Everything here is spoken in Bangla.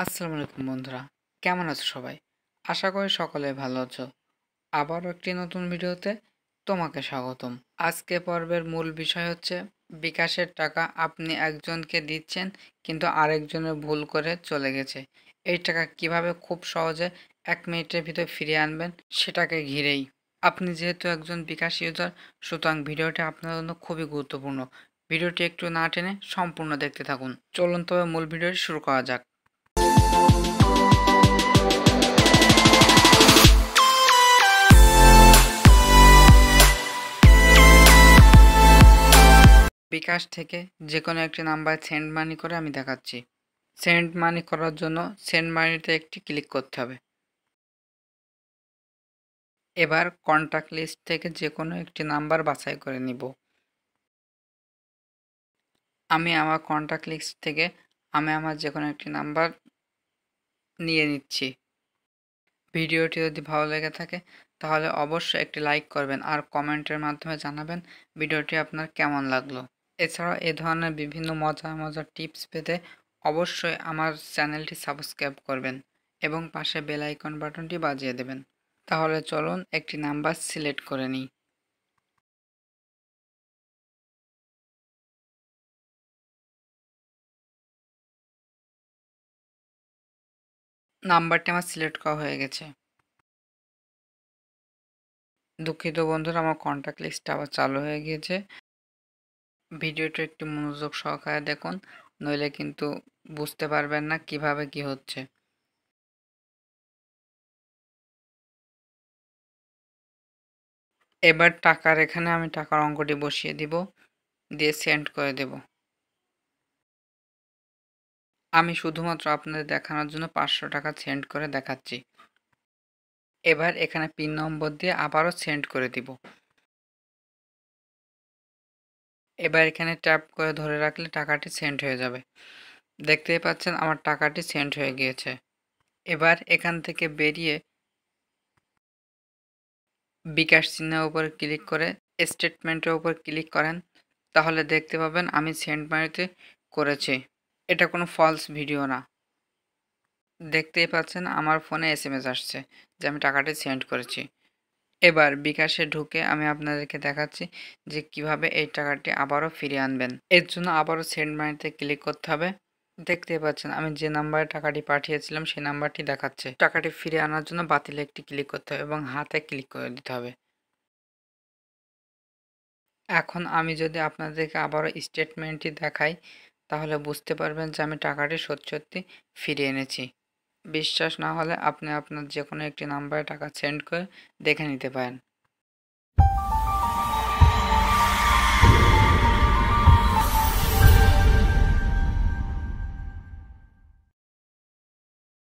আসসালামু আলাইকুম বন্ধুরা কেমন আছো সবাই আশা করি সকলে ভালো আছো আবারও একটি নতুন ভিডিওতে তোমাকে স্বাগতম আজকে পর্বের মূল বিষয় হচ্ছে বিকাশের টাকা আপনি একজনকে দিচ্ছেন কিন্তু আরেকজনের ভুল করে চলে গেছে এই টাকা কিভাবে খুব সহজে এক মিনিটের ভিতরে ফিরিয়ে আনবেন সেটাকে ঘিরেই আপনি যেহেতু একজন বিকাশ ইউজার সুতরাং ভিডিওটি আপনার জন্য খুবই গুরুত্বপূর্ণ ভিডিওটি একটু না টেনে সম্পূর্ণ দেখতে থাকুন চলুন তবে মূল ভিডিওটি শুরু করা যাক বিকাশ থেকে যে কোনো একটি নাম্বার সেন্ড মানি করে আমি দেখাচ্ছি সেন্ড মানি করার জন্য সেন্ড মানিতে একটি ক্লিক করতে হবে এবার কন্ট্যাক্ট লিস্ট থেকে যে কোনো একটি নাম্বার বাছাই করে নিব আমি আমার কন্ট্যাক্ট লিস্ট থেকে আমি আমার যে কোনো একটি নাম্বার নিয়ে নিচ্ছি ভিডিওটি যদি ভালো লেগে থাকে তাহলে অবশ্যই একটি লাইক করবেন আর কমেন্টের মাধ্যমে জানাবেন ভিডিওটি আপনার কেমন লাগলো এছাড়া এ ধরনের বিভিন্ন মজার মজার টিপস পেতে অবশ্যই আমার চ্যানেলটি সাবস্ক্রাইব করবেন এবং পাশে বেল আইকন বাটনটি বাজিয়ে দেবেন তাহলে চলুন একটি নাম্বার সিলেক্ট করে নিই নাম্বারটি আমার সিলেক্ট করা হয়ে গেছে দুঃখিত বন্ধুরা আমার কন্ট্যাক্ট লিস্টটা আবার চালু হয়ে গিয়েছে ভিডিওটা একটু মনোযোগ সহকারে দেখুন নইলে কিন্তু বুঝতে পারবেন না কিভাবে কি হচ্ছে এবার টাকার এখানে আমি টাকার অঙ্কটি বসিয়ে দিব দিয়ে সেন্ড করে দেব আমি শুধুমাত্র আপনাদের দেখানোর জন্য পাঁচশো টাকা সেন্ড করে দেখাচ্ছি এবার এখানে পিন নম্বর দিয়ে আবারও সেন্ড করে দিব এবার এখানে ট্যাপ করে ধরে রাখলে টাকাটি সেন্ড হয়ে যাবে দেখতেই পাচ্ছেন আমার টাকাটি সেন্ড হয়ে গিয়েছে এবার এখান থেকে বেরিয়ে বিকাশ চিহ্নের উপর ক্লিক করে স্টেটমেন্টের উপর ক্লিক করেন তাহলে দেখতে পাবেন আমি সেন্ড মানিতে করেছি এটা কোনো ফলস ভিডিও না দেখতেই পাচ্ছেন আমার ফোনে এস আসছে যে আমি টাকাটি সেন্ড করেছি এবার বিকাশে ঢুকে আমি আপনাদেরকে দেখাচ্ছি যে কিভাবে এই টাকাটি আবারও ফিরিয়ে আনবেন এর জন্য আবারও সেন্ড মানিতে ক্লিক করতে হবে দেখতে পাচ্ছেন আমি যে নাম্বারে টাকাটি পাঠিয়েছিলাম সেই নাম্বারটি দেখাচ্ছে টাকাটি ফিরে আনার জন্য বাতিলে একটি ক্লিক করতে হবে এবং হাতে ক্লিক করে দিতে হবে এখন আমি যদি আপনাদেরকে আবারও স্টেটমেন্টটি দেখাই তাহলে বুঝতে পারবেন যে আমি টাকাটি সত্যি সত্যি ফিরিয়ে এনেছি বিশ্বাস না হলে আপনি আপনার যে কোনো একটি নাম্বারে টাকা সেন্ড করে দেখে নিতে পারেন